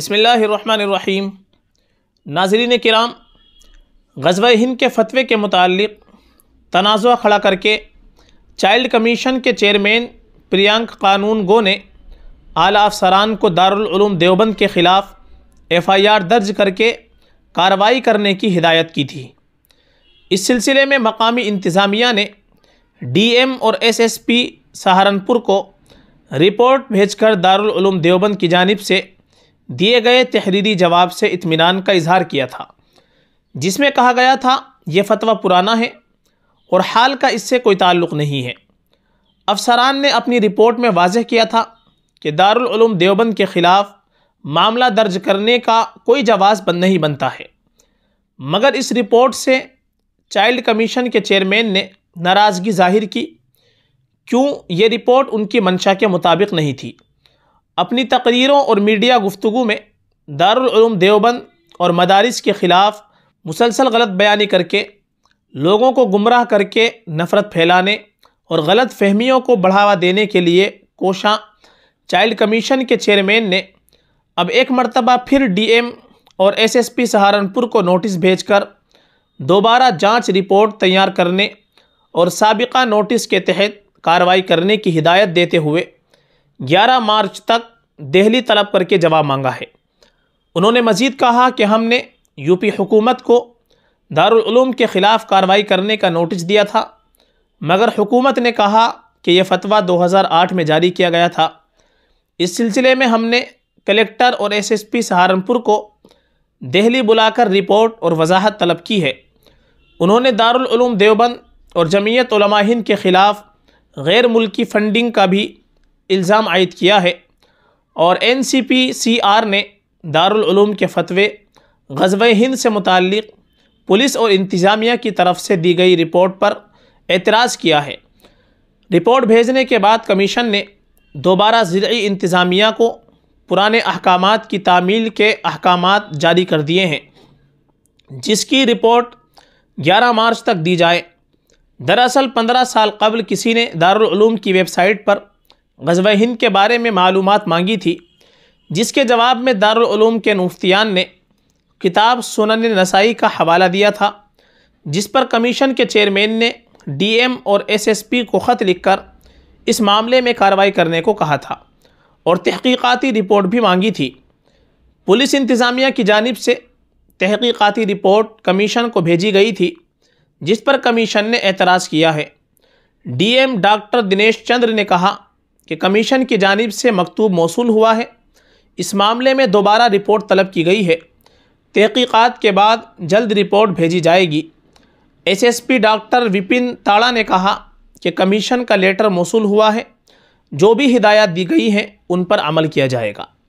بسم اللہ الرحمن الرحیم ناظرین کرام غزوہ ہند کے فتوے کے متعلق تنازعہ کھڑا کر کے چائلڈ کمیشن کے چیئرمین پریانک قانون گو نے اعلیٰ افسران کو دار العلوم دیوبند کے خلاف ایف آئی آر درج کر کے کارروائی کرنے کی ہدایت کی تھی اس سلسلے میں مقامی انتظامیہ نے ڈی ایم اور ایس ایس پی سہارنپور کو رپورٹ بھیج کر دار العلوم دیوبند کی جانب سے دیے گئے تحریری جواب سے اطمینان کا اظہار کیا تھا جس میں کہا گیا تھا یہ فتویٰ پرانا ہے اور حال کا اس سے کوئی تعلق نہیں ہے افسران نے اپنی رپورٹ میں واضح کیا تھا کہ دارالعلوم دیوبند کے خلاف معاملہ درج کرنے کا کوئی جواز نہیں بنتا ہے مگر اس رپورٹ سے چائلڈ کمیشن کے چیئرمین نے ناراضگی ظاہر کی کیوں یہ رپورٹ ان کی منشا کے مطابق نہیں تھی اپنی تقریروں اور میڈیا گفتگو میں دارالعلوم دیوبند اور مدارس کے خلاف مسلسل غلط بیانی کر کے لوگوں کو گمراہ کر کے نفرت پھیلانے اور غلط فہمیوں کو بڑھاوا دینے کے لیے کوشاں چائلڈ کمیشن کے چیئرمین نے اب ایک مرتبہ پھر ڈی ایم اور ایس ایس پی سہارنپور کو نوٹس بھیج کر دوبارہ جانچ رپورٹ تیار کرنے اور سابقہ نوٹس کے تحت کارروائی کرنے کی ہدایت دیتے ہوئے گیارہ مارچ تک دہلی طلب کر کے جواب مانگا ہے انہوں نے مزید کہا کہ ہم نے یو پی حکومت کو دارالعلوم کے خلاف کارروائی کرنے کا نوٹس دیا تھا مگر حکومت نے کہا کہ یہ فتویٰ دو ہزار آٹھ میں جاری کیا گیا تھا اس سلسلے میں ہم نے کلیکٹر اور ایس ایس پی سہارنپور کو دہلی بلا کر رپورٹ اور وضاحت طلب کی ہے انہوں نے دار العلوم دیوبند اور جمعیت علماء ہند کے خلاف غیر ملکی فنڈنگ کا بھی الزام عائد کیا ہے اور این سی پی سی آر نے دار العلوم کے فتوے غزوہ ہند سے متعلق پولیس اور انتظامیہ کی طرف سے دی گئی رپورٹ پر اعتراض کیا ہے رپورٹ بھیجنے کے بعد کمیشن نے دوبارہ زرعی انتظامیہ کو پرانے احکامات کی تعمیل کے احکامات جاری کر دیے ہیں جس کی رپورٹ گیارہ مارچ تک دی جائے دراصل پندرہ سال قبل کسی نے دارالعلوم کی ویب سائٹ پر غزوہ ہند کے بارے میں معلومات مانگی تھی جس کے جواب میں دارالعلوم کے نفتیان نے کتاب سنن نسائی کا حوالہ دیا تھا جس پر کمیشن کے چیئرمین نے ڈی ایم اور ایس ایس پی کو خط لکھ کر اس معاملے میں کارروائی کرنے کو کہا تھا اور تحقیقاتی رپورٹ بھی مانگی تھی پولیس انتظامیہ کی جانب سے تحقیقاتی رپورٹ کمیشن کو بھیجی گئی تھی جس پر کمیشن نے اعتراض کیا ہے D M doctor Dinesh Chandra نے کہا کہ کمیشن کی جانب سے مکتوب موصول ہوا ہے اس معاملے میں دوبارہ رپورٹ طلب کی گئی ہے تحقیقات کے بعد جلد رپورٹ بھیجی جائے گی S S P doctor Vipin Tada نے کہا کہ کمیشن کا لیٹر موصول ہوا ہے جو بھی ہدایات دی گئی ہیں ان پر عمل کیا جائے گا